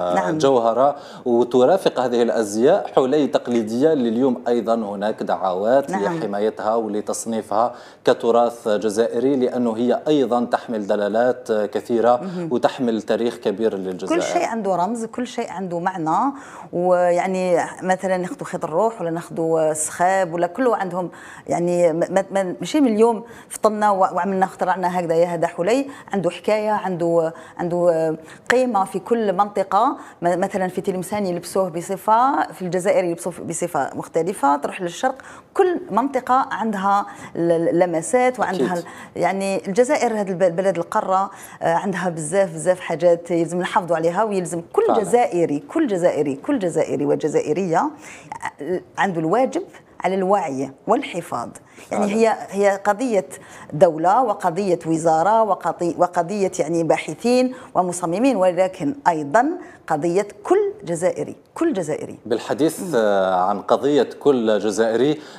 نعم. جوهرة وترافق هذه الأزياء حلي تقليدية لليوم أيضا هناك دعوات نعم. لحمايتها ولتصنيفها كتراث جزائري لأنه هي أيضا تحمل دلالات كثيرة مهم. وتحمل تاريخ كبير للجزائر كل شيء عنده رمز كل شيء عنده معنى ويعني مثلا ناخذ خيط الروح ولا ناخذ سخاب ولا كله عندهم يعني ماشي من اليوم فطنا وعملنا اخترعنا هكذا يا هذا حلي عنده حكاية عنده عنده قيمة في كل منطقة مثلا في تلمسان يلبسوه بصفه في الجزائر يلبسوه بصفه مختلفه تروح للشرق كل منطقه عندها اللمسات وعندها يعني الجزائر هذا البلد القاره آه، عندها بزاف بزاف حاجات يلزم نحافظوا عليها ويلزم كل جزائري كل جزائري كل جزائري وجزائريه آه، عنده الواجب على الوعي والحفاظ يعني هي هي قضيه دوله وقضيه وزاره وقضيه يعني باحثين ومصممين ولكن ايضا قضيه كل جزائري كل جزائري بالحديث آه، عن قضيه كل جزائري